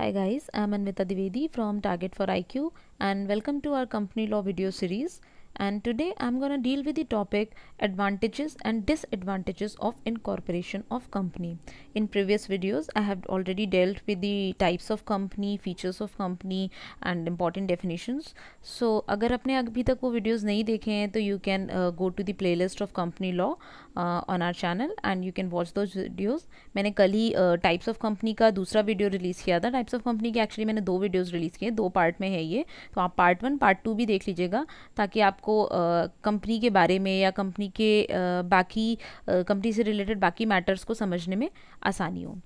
Hi guys, I am Anvita Divedi from Target for IQ and welcome to our company law video series. and today I'm going to deal with the topic advantages and disadvantages of incorporation of company. In previous videos I have already dealt with the types of company, features of company and important definitions. So agar apne abhi tak wo videos nahi dekhe hain to you can uh, go to the playlist of company law uh, on our channel and you can watch those videos. maine kal hi uh, types of company ka dusra video release kiya tha types of company के actually maine do videos release kiye do part mein hai ye to aap part 1 part two भी देख लीजिएगा taki आपको आपको company के बारे में या कंपनी के बाकी कंपनी से रिलेटेड बाकी मैटर्स को समझने में आसानी हो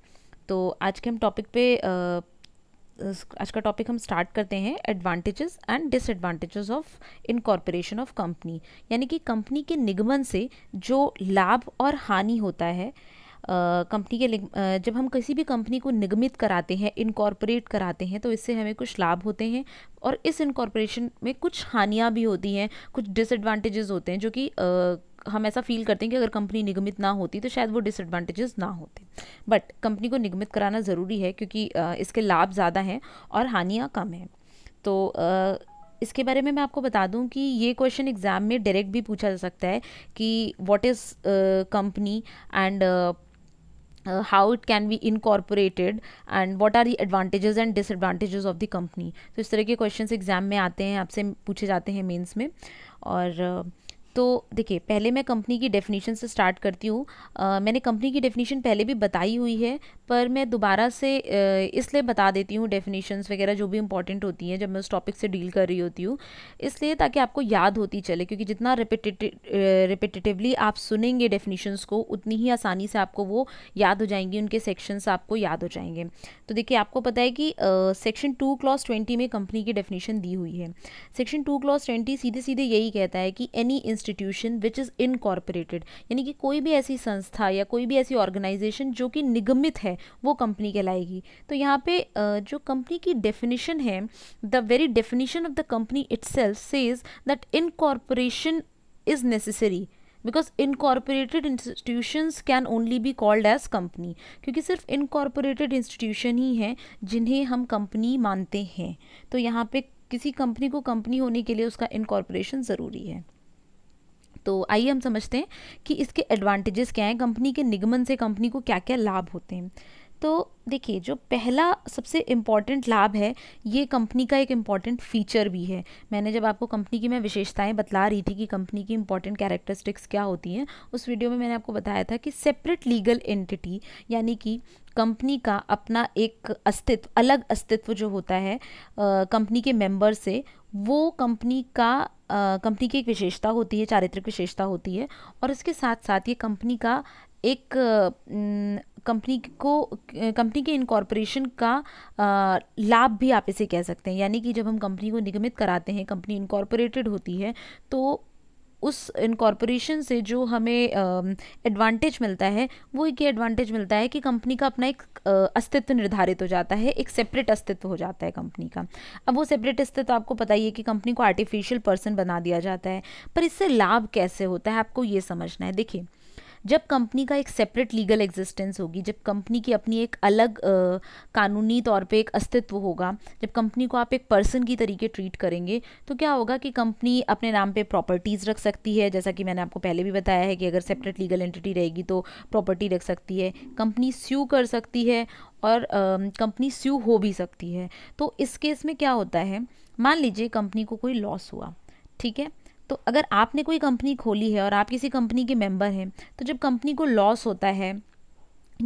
तो आज के हम टॉपिक पे आज का टॉपिक हम स्टार्ट करते हैं advantages and disadvantages of incorporation of company यानी कि कंपनी के निगमन से जो लाभ और हानि होता है कंपनी के जब हम किसी भी कंपनी को निगमित कराते हैं इनकॉर्पोरेट कराते हैं तो इससे हमें कुछ लाभ होते हैं और इस इनकॉर्पोरेशन में कुछ हानियाँ भी होती हैं कुछ डिसएडवांटेजेस होते हैं जो कि हम ऐसा फील करते हैं कि अगर कंपनी निगमित ना होती तो शायद वो डिसएडवांटेजेस ना होते बट कंपनी को निगमित कराना ज़रूरी है क्योंकि इसके लाभ ज़्यादा हैं और हानियाँ कम हैं तो इसके बारे में मैं आपको बता दूं कि ये क्वेश्चन एग्ज़ाम में डायरेक्ट भी पूछा जा सकता है कि what is company and uh, how it can be incorporated and what are the advantages and disadvantages of the company so, is tarah ke questions exam में आते हैं आपसे puche jate hain mains mein aur uh, तो देखिए पहले मैं company की definition से स्टार्ट करती हूँ मैंने कंपनी की डेफिनेशन पहले भी बताई हुई है पर मैं दोबारा से इसलिए बता देती हूँ डेफिनेशंस वगैरह जो भी इंपॉर्टेंट होती हैं जब मैं उस टॉपिक से डील कर रही होती हूँ इसलिए ताकि आपको याद होती चले क्योंकि जितना रिपीटिटिवली आप सुनेंगे डेफिनेशंस को उतनी ही आसानी से आपको वो याद हो जाएंगी उनके सेक्शंस आपको याद हो जाएंगे तो देखिए आपको पता है कि सेक्शन टू क्लॉस ट्वेंटी में कंपनी की डेफिनेशन दी हुई है सेक्शन टू क्लॉस ट्वेंटी सीधे सीधे यही कहता है कि any institution which is incorporated यानी कि कोई भी ऐसी संस्था या कोई भी ऐसी ऑर्गेनाइजेशन जो कि निगमित है वो कंपनी कहलाएगी तो यहाँ पे जो कंपनी की डेफिनेशन है the very definition of the company itself says that incorporation is necessary because incorporated institutions can only be called as company क्योंकि सिर्फ इनकॉर्पोरेटेड इंस्टीट्यूशन ही हैं जिन्हें हम कंपनी मानते हैं तो यहाँ पे किसी कंपनी को कंपनी होने के लिए उसका इनकॉर्पोरेशन ज़रूरी है तो आइए हम समझते हैं कि इसके एडवांटेजेस क्या हैं कंपनी के निगमन से कंपनी को क्या क्या लाभ होते हैं तो देखिए जो पहला सबसे इम्पॉर्टेंट लाभ है ये कंपनी का एक इम्पॉर्टेंट फीचर भी है मैंने जब आपको कंपनी की मैं विशेषताएं बतला रही थी कि कंपनी की इम्पॉर्टेंट कैरेक्टरिस्टिक्स क्या होती हैं उस वीडियो में मैंने आपको बताया था कि सेपरेट लीगल एंटिटी यानी कि कंपनी का अपना एक अस्तित्व अलग अस्तित्व जो होता है कंपनी के मेम्बर से वो कंपनी का कंपनी की एक विशेषता होती है चारित्रिक विशेषता होती है और इसके साथ साथ ये कंपनी का एक कंपनी को कंपनी के इनकॉर्पोरेशन का लाभ भी आप इसे कह सकते हैं यानी कि जब हम कंपनी को निगमित कराते हैं कंपनी इनकॉर्पोरेटेड होती है तो उस इनकॉर्पोरेशन से जो हमें एडवांटेज मिलता है वो ये एडवांटेज मिलता है कि कंपनी का अपना एक अस्तित्व निर्धारित हो जाता है एक सेपरेट अस्तित्व हो जाता है कंपनी का अब वो सेपरेट अस्तित्व तो आपको पता ही है कि कंपनी को आर्टिफिशियल पर्सन बना दिया जाता है पर इससे लाभ कैसे होता है आपको ये समझना है देखिए जब कंपनी का एक सेपरेट लीगल एग्जिस्टेंस होगी जब कंपनी की अपनी एक अलग आ, कानूनी तौर पे एक अस्तित्व होगा जब कंपनी को आप एक पर्सन की तरीके ट्रीट करेंगे तो क्या होगा कि कंपनी अपने नाम पे प्रॉपर्टीज़ रख सकती है जैसा कि मैंने आपको पहले भी बताया है कि अगर सेपरेट लीगल एंटिटी रहेगी तो प्रॉपर्टी रख सकती है कंपनी स्यू कर सकती है और कंपनी स्यू हो भी सकती है तो इस केस में क्या होता है मान लीजिए कंपनी को कोई लॉस हुआ ठीक है तो अगर आपने कोई कंपनी खोली है और आप किसी कंपनी के मेंबर हैं तो जब कंपनी को लॉस होता है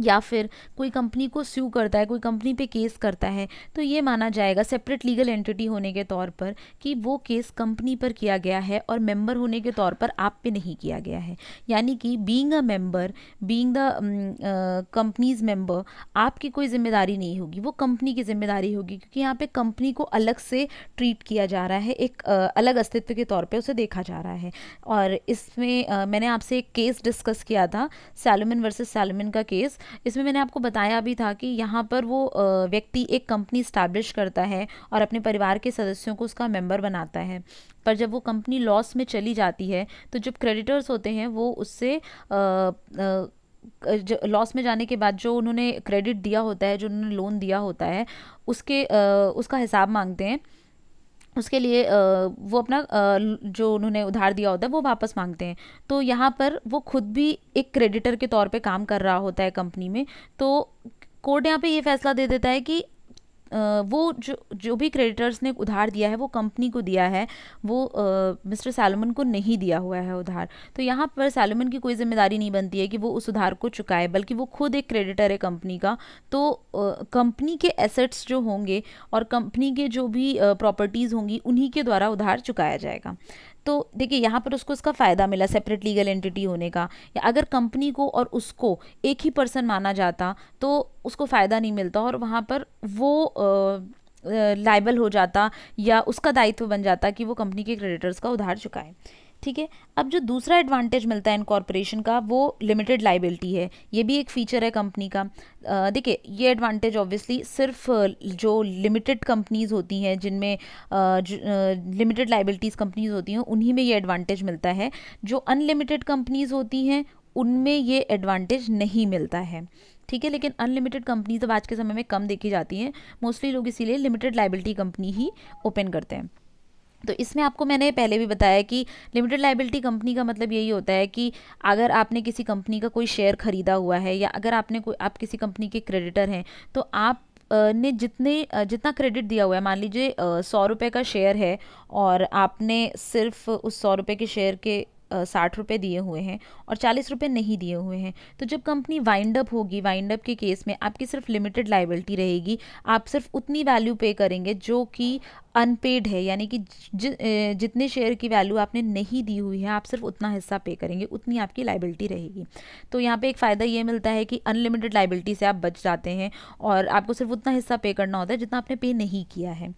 या फिर कोई कंपनी को स्यू करता है कोई कंपनी पे केस करता है तो ये माना जाएगा सेपरेट लीगल एंटिटी होने के तौर पर कि वो केस कंपनी पर किया गया है और मेंबर होने के तौर पर आप पे नहीं किया गया है यानी कि being mm, a member being the company's member आपकी कोई जिम्मेदारी नहीं होगी वो कंपनी की जिम्मेदारी होगी क्योंकि यहाँ पर कंपनी को अलग से ट्रीट किया जा रहा है एक uh, अलग अस्तित्व के तौर पर उसे देखा जा रहा है और इसमें uh, मैंने आपसे एक केस डिस्कस किया था सैलोमिन वर्सेज सैलोमिन का केस इसमें मैंने आपको बताया भी था कि यहाँ पर वो व्यक्ति एक कंपनी इस्टेब्लिश करता है और अपने परिवार के सदस्यों को उसका मेंबर बनाता है पर जब वो कंपनी लॉस में चली जाती है तो जब क्रेडिटर्स होते हैं वो उससे लॉस में जाने के बाद जो उन्होंने क्रेडिट दिया होता है जो उन्होंने लोन दिया होता है उसके उसका हिसाब मांगते हैं उसके लिए वो अपना जो उन्होंने उधार दिया होता है वो वापस मांगते हैं तो यहाँ पर वो खुद भी एक क्रेडिटर के तौर पे काम कर रहा होता है कंपनी में तो कोर्ट यहाँ पे ये फैसला दे देता है कि वो जो जो भी क्रेडिटर्स ने उधार दिया है वो कंपनी को दिया है वो मिस्टर सैलमन को नहीं दिया हुआ है उधार तो यहाँ पर सैलमन की कोई जिम्मेदारी नहीं बनती है कि वो उस उधार को चुकाए बल्कि वो खुद एक क्रेडिटर है कंपनी का तो कंपनी के एसेट्स जो होंगे और कंपनी के जो भी प्रॉपर्टीज़ होंगी उन्हीं के द्वारा उधार चुकाया जाएगा तो देखिए यहाँ पर उसको इसका फ़ायदा मिला सेपरेट लीगल एंटिटी होने का या अगर कंपनी को और उसको एक ही पर्सन माना जाता तो उसको फ़ायदा नहीं मिलता और वहाँ पर वो लाइबल हो जाता या उसका दायित्व बन जाता कि वो कंपनी के क्रेडिटर्स का उधार चुकाए ठीक है अब जो दूसरा एडवांटेज मिलता है इनकॉर्पोरेशन का वो लिमिटेड लाइबिलिटी है ये भी एक फ़ीचर है कंपनी का देखिए ये एडवांटेज ऑब्वियसली सिर्फ जो लिमिटेड कंपनीज होती हैं जिनमें लिमिटेड लाइबिलिटीज़ कंपनीज होती हैं उन्हीं में ये एडवांटेज मिलता है जो अनलिमिटेड कंपनीज़ होती हैं उनमें ये एडवांटेज नहीं मिलता है ठीक है लेकिन अनलिमिटेड कंपनीज अब आज के समय में कम देखी जाती हैं मोस्टली लोग इसीलिए लिमिटेड लाइबिलिटी कंपनी ही ओपन करते हैं तो इसमें आपको मैंने पहले भी बताया कि लिमिटेड लाइबिलिटी कंपनी का मतलब यही होता है कि अगर आपने किसी कंपनी का कोई शेयर खरीदा हुआ है या अगर आपने कोई आप किसी कंपनी के क्रेडिटर हैं तो आप ने जितने जितना क्रेडिट दिया हुआ है मान लीजिए सौ रुपये का शेयर है और आपने सिर्फ उस सौ रुपये के शेयर के साठ रुपये दिए हुए हैं और चालीस रुपये नहीं दिए हुए हैं तो जब कंपनी वाइंड अप होगी वाइंड अप के केस में आपकी सिर्फ लिमिटेड लाइबिलिटी रहेगी आप सिर्फ उतनी वैल्यू पे करेंगे जो कि अनपेड है यानी कि जितने शेयर की वैल्यू आपने नहीं दी हुई है आप सिर्फ उतना हिस्सा पे करेंगे उतनी आपकी लाइबिलिटी रहेगी तो यहाँ पे एक फ़ायदा ये मिलता है कि अनलिमिटेड लाइबिलिटी से आप बच जाते हैं और आपको सिर्फ उतना हिस्सा पे करना होता है जितना आपने पे नहीं किया है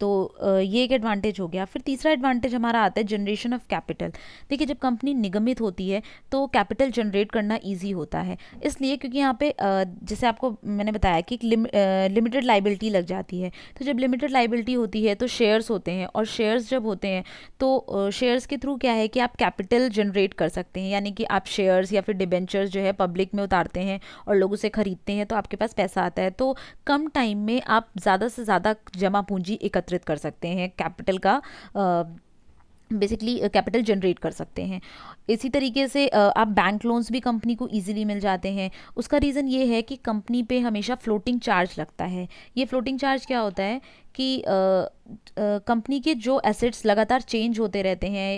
तो ये एक एडवांटेज हो गया फिर तीसरा एडवांटेज हमारा आता है जनरेशन ऑफ कैपिटल देखिए जब कंपनी निगमित होती है तो कैपिटल जनरेट करना ईजी होता है इसलिए क्योंकि यहाँ पे जैसे आपको मैंने बताया कि लिमिटेड लाइबिलिटी लग जाती है तो जब लिमिटेड लाइबिलिटी होती है तो शेयर्स होते हैं और शेयर्स जब होते हैं तो शेयर्स के थ्रू क्या है कि आप कैपिटल जनरेट कर सकते हैं यानी कि आप शेयर्स या फिर डिबेंचर्स जो है पब्लिक में उतारते हैं और लोग उसे ख़रीदते हैं तो आपके पास पैसा आता है तो कम टाइम में आप ज़्यादा से ज़्यादा जमा पूंजी एकत्र एकत्रित कर सकते हैं कैपिटल का बेसिकली कैपिटल जनरेट कर सकते हैं इसी तरीके से आप बैंक लोन्स भी कंपनी को इजीली मिल जाते हैं उसका रीज़न ये है कि कंपनी पे हमेशा फ्लोटिंग चार्ज लगता है ये फ्लोटिंग चार्ज क्या होता है कि कंपनी के जो एसेट्स लगातार चेंज होते रहते हैं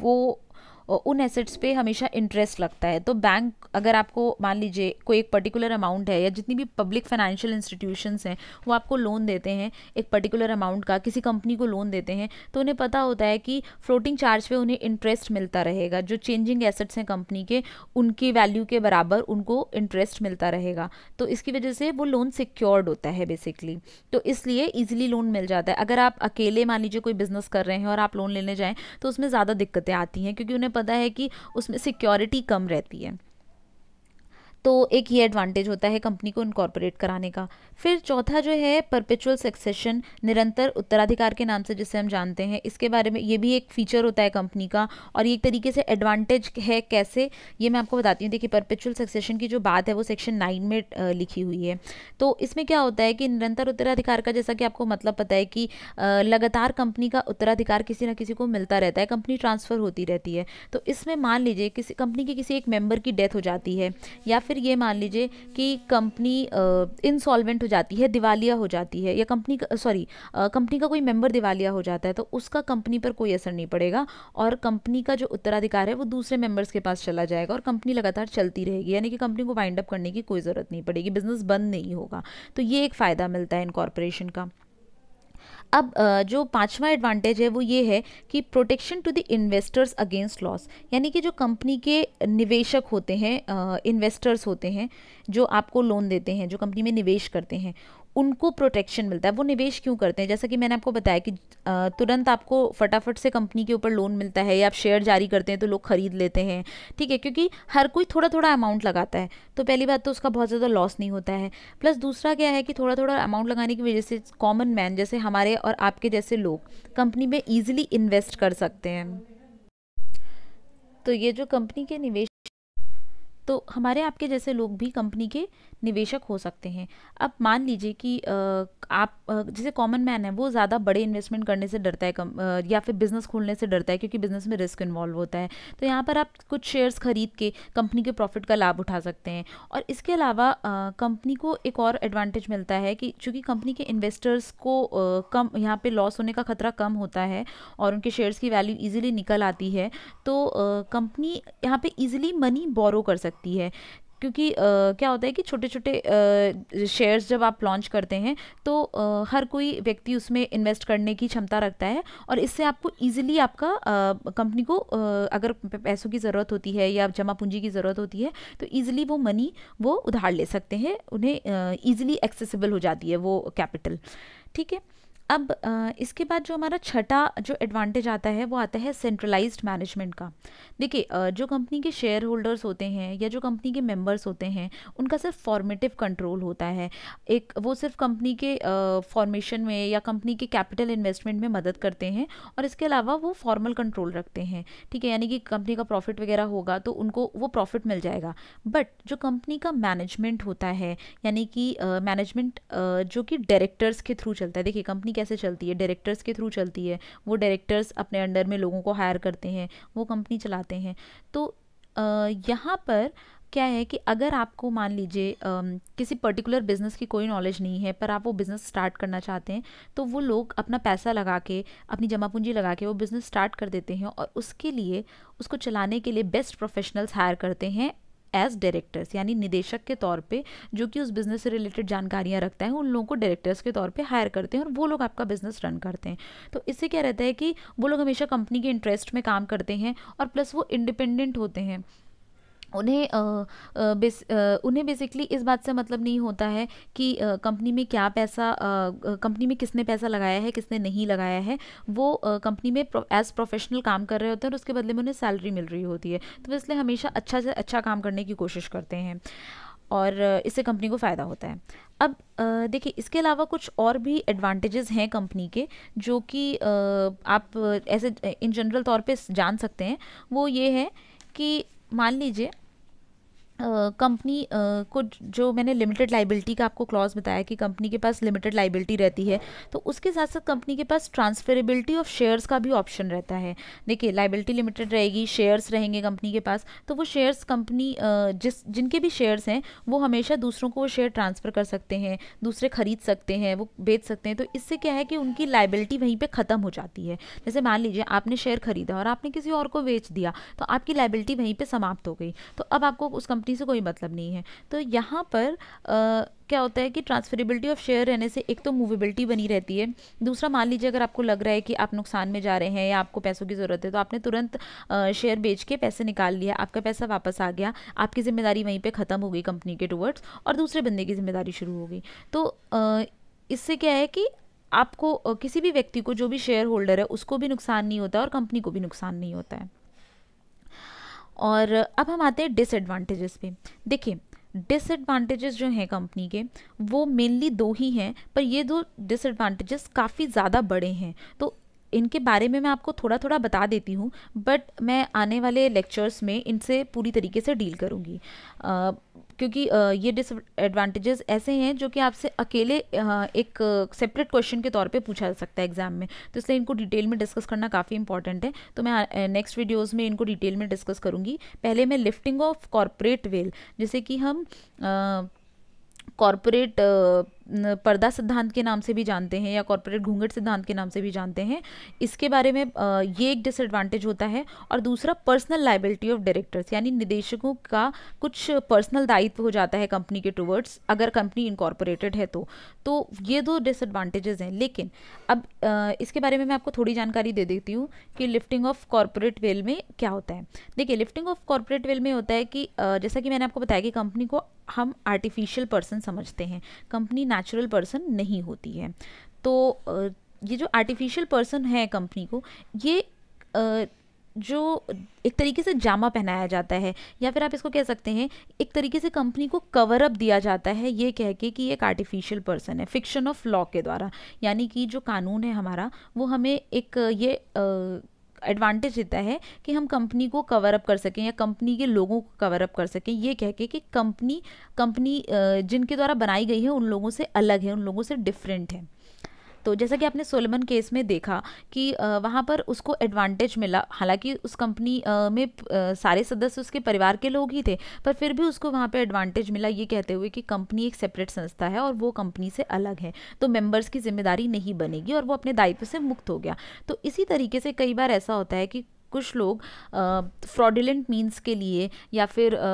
वो और उन एसेट्स पे हमेशा इंटरेस्ट लगता है तो बैंक अगर आपको मान लीजिए कोई एक पर्टिकुलर अमाउंट है या जितनी भी पब्लिक फाइनेंशियल इंस्टीट्यूशंस हैं वो आपको लोन देते हैं एक पर्टिकुलर अमाउंट का किसी कंपनी को लोन देते हैं तो उन्हें पता होता है कि फ्लोटिंग चार्ज पे उन्हें इंटरेस्ट मिलता रहेगा जो चेंजिंग एसेट्स हैं कंपनी के उनकी वैल्यू के बराबर उनको इंटरेस्ट मिलता रहेगा तो इसकी वजह से वो लोन सिक्योर्ड होता है बेसिकली तो इसलिए ईजिली लोन मिल जाता है अगर आप अकेले मान लीजिए कोई बिजनेस कर रहे हैं और आप लोन लेने जाएँ तो उसमें ज़्यादा दिक्कतें आती हैं क्योंकि उन्हें पता है कि उसमें सिक्योरिटी कम रहती है तो एक ये एडवांटेज होता है कंपनी को इनकॉर्पोरेट कराने का फिर चौथा जो है परपेचुअल सक्सेशन निरंतर उत्तराधिकार के नाम से जिसे हम जानते हैं इसके बारे में ये भी एक फीचर होता है कंपनी का और ये एक तरीके से एडवांटेज है कैसे ये मैं आपको बताती हूँ देखिए परपेचुअल सक्सेशन की जो बात है वो सेक्शन नाइन में लिखी हुई है तो इसमें क्या होता है कि निरंतर उत्तराधिकार का जैसा कि आपको मतलब पता है कि लगातार कंपनी का उत्तराधिकार किसी न किसी को मिलता रहता है कंपनी ट्रांसफ़र होती रहती है तो इसमें मान लीजिए किसी कंपनी के किसी एक मेंबर की डेथ हो जाती है या फिर ये मान लीजिए कि कंपनी इंसॉल्वेंट हो जाती है दिवालिया हो जाती है या कंपनी सॉरी कंपनी का कोई मेंबर दिवालिया हो जाता है तो उसका कंपनी पर कोई असर नहीं पड़ेगा और कंपनी का जो उत्तराधिकार है वो दूसरे मेंबर्स के पास चला जाएगा और कंपनी लगातार चलती रहेगी यानी कि कंपनी को वाइंड अप करने की कोई ज़रूरत नहीं पड़ेगी बिजनेस बंद नहीं होगा तो ये एक फ़ायदा मिलता है इन कॉरपोरेशन का अब जो पांचवा एडवांटेज है वो ये है कि protection to the investors against loss यानी कि जो कंपनी के निवेशक होते हैं इन्वेस्टर्स होते हैं जो आपको लोन देते हैं जो कंपनी में निवेश करते हैं उनको प्रोटेक्शन मिलता है वो निवेश क्यों करते हैं जैसा कि मैंने आपको बताया कि तुरंत आपको फटाफट से कंपनी के ऊपर लोन मिलता है या आप शेयर जारी करते हैं तो लोग खरीद लेते हैं ठीक है क्योंकि हर कोई थोड़ा थोड़ा अमाउंट लगाता है तो पहली बात तो उसका बहुत ज़्यादा लॉस नहीं होता है प्लस दूसरा क्या है कि थोड़ा थोड़ा अमाउंट लगाने की वजह से कॉमन मैन जैसे हमारे और आपके जैसे लोग कंपनी में ईजिली इन्वेस्ट कर सकते हैं तो ये जो कंपनी के निवेश तो हमारे आपके जैसे लोग भी कंपनी के निवेशक हो सकते हैं अब मान लीजिए कि आप जैसे कॉमन मैन है वो ज़्यादा बड़े इन्वेस्टमेंट करने से डरता है कम, या फिर बिज़नेस खोलने से डरता है क्योंकि बिज़नेस में रिस्क इन्वॉल्व होता है तो यहाँ पर आप कुछ शेयर्स खरीद के कंपनी के प्रॉफिट का लाभ उठा सकते हैं और इसके अलावा कंपनी को एक और एडवांटेज मिलता है कि चूँकि कंपनी के इन्वेस्टर्स को कम यहाँ पर लॉस होने का खतरा कम होता है और उनके शेयर्स की वैल्यू ईजिली निकल आती है तो कंपनी यहाँ पर ईजिली मनी बोरो कर सकती सकती है क्योंकि आ, क्या होता है कि छोटे छोटे शेयर्स जब आप लॉन्च करते हैं तो आ, हर कोई व्यक्ति उसमें इन्वेस्ट करने की क्षमता रखता है और इससे आपको इजीली आपका कंपनी को आ, अगर पैसों की ज़रूरत होती है या जमा पूंजी की ज़रूरत होती है तो ईजिली वो मनी वो उधार ले सकते हैं उन्हें ईजिली एक्सेसिबल हो जाती है वो कैपिटल ठीक है अब इसके बाद जो हमारा छठा जो एडवांटेज आता है वो आता है सेंट्रलाइज्ड मैनेजमेंट का देखिए जो कंपनी के शेयर होल्डर्स होते हैं या जो कंपनी के मेंबर्स होते हैं उनका सिर्फ फॉर्मेटिव कंट्रोल होता है एक वो सिर्फ कंपनी के फॉर्मेशन में या कंपनी के कैपिटल इन्वेस्टमेंट में मदद करते हैं और इसके अलावा वो फॉर्मल कंट्रोल रखते हैं ठीक है यानी कि कंपनी का प्रॉफिट वगैरह होगा तो उनको वो प्रॉफिट मिल जाएगा बट जो कंपनी का मैनेजमेंट होता है यानी कि मैनेजमेंट जो कि डायरेक्टर्स के थ्रू चलता है देखिए कंपनी कैसे चलती है डायरेक्टर्स के थ्रू चलती है वो डायरेक्टर्स अपने अंडर में लोगों को हायर करते हैं वो कंपनी चलाते हैं तो यहाँ पर क्या है कि अगर आपको मान लीजिए किसी पर्टिकुलर बिज़नेस की कोई नॉलेज नहीं है पर आप वो बिज़नेस स्टार्ट करना चाहते हैं तो वो लोग अपना पैसा लगा के अपनी जमा पूंजी लगा के वो बिज़नेस स्टार्ट कर देते हैं और उसके लिए उसको चलाने के लिए बेस्ट प्रोफेशनल्स हायर करते हैं एज डायरेक्टर्स यानी निदेशक के तौर पे जो कि उस बिज़नेस से रिलेटेड जानकारियाँ रखता है उन लोगों को डायरेक्टर्स के तौर पे हायर करते हैं और वो लोग आपका बिज़नेस रन करते हैं तो इससे क्या रहता है कि वो लोग हमेशा कंपनी के इंटरेस्ट में काम करते हैं और प्लस वो इंडिपेंडेंट होते हैं उन्हें आ, बेस, आ, उन्हें बेसिकली इस बात से मतलब नहीं होता है कि कंपनी में क्या पैसा कंपनी में किसने पैसा लगाया है किसने नहीं लगाया है वो कंपनी में एज प्रोफेशनल काम कर रहे होते हैं और उसके बदले में उन्हें सैलरी मिल रही होती है तो इसलिए हमेशा अच्छा से अच्छा काम करने की कोशिश करते हैं और इससे कंपनी को फ़ायदा होता है अब देखिए इसके अलावा कुछ और भी एडवांटेजेस हैं कंपनी के जो कि आप ऐसे इन जनरल तौर पे जान सकते हैं वो ये है कि मान लीजिए कंपनी uh, uh, को जो मैंने लिमिटेड लाइबिलिटी का आपको क्लॉज बताया कि कंपनी के पास लिमिटेड लाइबिलिटी रहती है तो उसके साथ साथ कंपनी के पास ट्रांसफरेबिलिटी ऑफ शेयर्स का भी ऑप्शन रहता है देखिए लाइबिलिटी लिमिटेड रहेगी शेयर्स रहेंगे कंपनी के पास तो वो शेयर्स कंपनी जिस जिनके भी शेयर्स हैं वो हमेशा दूसरों को वो शेयर ट्रांसफ़र कर सकते हैं दूसरे खरीद सकते हैं वो बेच सकते हैं तो इससे क्या है कि उनकी लाइबिलिटी वहीं पर ख़त्म हो जाती है जैसे मान लीजिए आपने शेयर खरीदा और आपने किसी और को बेच दिया तो आपकी लाइबिलिटी वहीं पर समाप्त हो गई तो अब आपको उस कंपनी कंपनी से कोई मतलब नहीं है तो यहाँ पर आ, क्या होता है कि ट्रांसफरेबिलिटी ऑफ शेयर रहने से एक तो मूवेबिलिटी बनी रहती है दूसरा मान लीजिए अगर आपको लग रहा है कि आप नुकसान में जा रहे हैं या आपको पैसों की ज़रूरत है तो आपने तुरंत शेयर बेच के पैसे निकाल लिया आपका पैसा वापस आ गया आपकी जिम्मेदारी वहीं पर ख़त्म हो गई कंपनी के टूवर्ड्स और दूसरे बंदे की जिम्मेदारी शुरू हो गई तो इससे क्या है कि आपको किसी भी व्यक्ति को जो भी शेयर होल्डर है उसको भी नुकसान नहीं होता और कंपनी को भी नुकसान नहीं होता है और अब हम आते हैं डिसएडवांटेजेस पे देखिए डिसएडवांटेजेस जो हैं कंपनी के वो मेनली दो ही हैं पर ये दो डिसएडवांटेजेस काफ़ी ज़्यादा बड़े हैं तो इनके बारे में मैं आपको थोड़ा थोड़ा बता देती हूँ बट मैं आने वाले लेक्चर्स में इनसे पूरी तरीके से डील करूँगी क्योंकि ये डिसएडवांटेजेस ऐसे हैं जो कि आपसे अकेले एक सेपरेट क्वेश्चन के तौर पे पूछा जा सकता है एग्जाम में तो इसलिए इनको डिटेल में डिस्कस करना काफ़ी इंपॉर्टेंट है तो मैं नेक्स्ट वीडियोज़ में इनको डिटेल में डिस्कस करूँगी पहले मैं लिफ्टिंग ऑफ कॉरपोरेट वेल जैसे कि हम कॉरपोरेट पर्दा सिद्धांत के नाम से भी जानते हैं या कॉरपोरेट घूंघट सिद्धांत के नाम से भी जानते हैं इसके बारे में ये एक डिसएडवांटेज होता है और दूसरा पर्सनल लाइबिलिटी ऑफ डायरेक्टर्स यानी निदेशकों का कुछ पर्सनल दायित्व हो जाता है कंपनी के टूवर्ड्स अगर कंपनी इनकॉर्पोरेटेड है तो तो ये दो डिसएडवांटेजेस हैं लेकिन अब इसके बारे में मैं आपको थोड़ी जानकारी दे देती हूँ कि लिफ्टिंग ऑफ कॉरपोरेट वेल में क्या होता है देखिए लिफ्टिंग ऑफ कॉरपोरेट वेल में होता है कि जैसा कि मैंने आपको बताया कि कंपनी को हम आर्टिफिशियल पर्सन समझते हैं कंपनी नेचुरल पर्सन नहीं होती है तो ये जो आर्टिफिशियल पर्सन है कंपनी को ये जो एक तरीके से जामा पहनाया जाता है या फिर आप इसको कह सकते हैं एक तरीके से कंपनी को कवर अप दिया जाता है ये कह के कि एक आर्टिफिशियल पर्सन है फिक्शन ऑफ लॉ के द्वारा यानी कि जो कानून है हमारा वो हमें एक ये आ, एडवांटेज देता है कि हम कंपनी को कवर अप कर सकें या कंपनी के लोगों को कवर अप कर सकें ये कह के कि कंपनी कंपनी जिनके द्वारा बनाई गई है उन लोगों से अलग है उन लोगों से डिफरेंट है तो जैसा कि आपने सोलमन केस में देखा कि वहाँ पर उसको एडवांटेज मिला हालांकि उस कंपनी में सारे सदस्य उसके परिवार के लोग ही थे पर फिर भी उसको वहाँ पर एडवांटेज मिला ये कहते हुए कि कंपनी एक सेपरेट संस्था है और वो कंपनी से अलग है तो मेम्बर्स की जिम्मेदारी नहीं बनेगी और वो अपने दायित्व से मुक्त हो गया तो इसी तरीके से कई बार ऐसा होता है कि कुछ लोग फ्रॉडुलेंट मीन्स के लिए या फिर आ,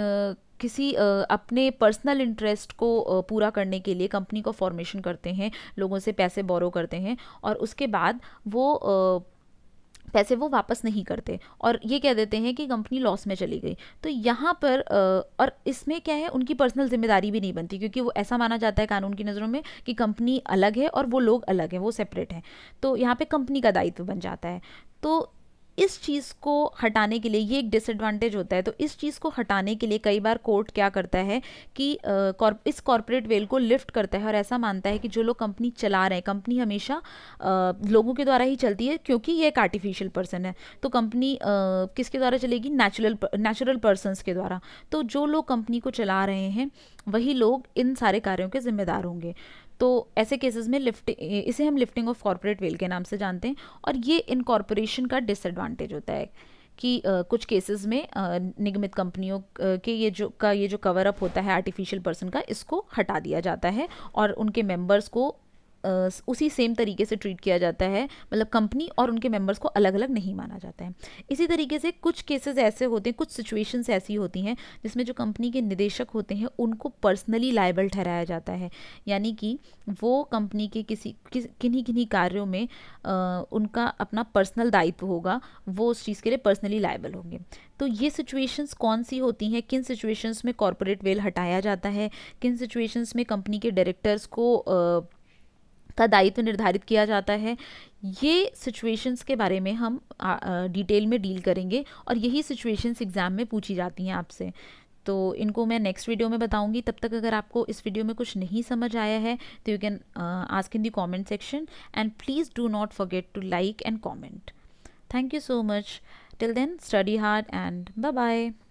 आ, किसी अपने पर्सनल इंटरेस्ट को पूरा करने के लिए कंपनी को फॉर्मेशन करते हैं लोगों से पैसे बोरो करते हैं और उसके बाद वो पैसे वो वापस नहीं करते और ये कह देते हैं कि कंपनी लॉस में चली गई तो यहाँ पर और इसमें क्या है उनकी पर्सनल जिम्मेदारी भी नहीं बनती क्योंकि वो ऐसा माना जाता है कानून की नज़रों में कि कंपनी अलग है और वो लोग अलग हैं वो सेपरेट हैं तो यहाँ पे कंपनी का दायित्व बन जाता है तो इस चीज़ को हटाने के लिए ये एक डिसएडवांटेज होता है तो इस चीज़ को हटाने के लिए कई बार कोर्ट क्या करता है कि इस कॉरपोरेट वेल को लिफ्ट करता है और ऐसा मानता है कि जो लोग कंपनी चला रहे हैं कंपनी हमेशा लोगों के द्वारा ही चलती है क्योंकि ये एक आर्टिफिशियल पर्सन है तो कंपनी किसके द्वारा चलेगी नेचुरल नेचुरल पर्सन के द्वारा तो जो लोग कंपनी को चला रहे हैं वही लोग इन सारे कार्यों के जिम्मेदार होंगे तो ऐसे केसेस में लिफ्ट इसे हम लिफ्टिंग ऑफ कॉरपोरेट वेल के नाम से जानते हैं और ये इनकॉरपोरेशन का डिसएडवांटेज होता है कि uh, कुछ केसेस में uh, निगमित कंपनियों के ये जो का ये जो कवर अप होता है आर्टिफिशियल पर्सन का इसको हटा दिया जाता है और उनके मेंबर्स को उसी सेम तरीके से ट्रीट किया जाता है मतलब कंपनी और उनके मेंबर्स को अलग अलग नहीं माना जाता है इसी तरीके से कुछ केसेस ऐसे होते हैं कुछ सिचुएशंस ऐसी होती हैं जिसमें जो कंपनी के निदेशक होते हैं उनको पर्सनली लाइबल ठहराया जाता है यानी कि वो कंपनी के किसी किस किन्हीं किन्हीं कार्यों में आ, उनका अपना पर्सनल दायित्व होगा वो उस चीज़ के लिए पर्सनली लाइबल होंगे तो ये सिचुएशंस कौन सी होती हैं किन सिचुएशंस में कॉरपोरेट वेल हटाया जाता है किन सिचुएशंस में कंपनी के डायरेक्टर्स को आ, का दायित्व निर्धारित किया जाता है ये सिचुएशंस के बारे में हम डिटेल में डील करेंगे और यही सिचुएशंस एग्ज़ाम में पूछी जाती हैं आपसे तो इनको मैं नेक्स्ट वीडियो में बताऊंगी तब तक अगर आपको इस वीडियो में कुछ नहीं समझ आया है तो you can ask in the comment section and please do not forget to like and comment thank you so much till then study hard and bye bye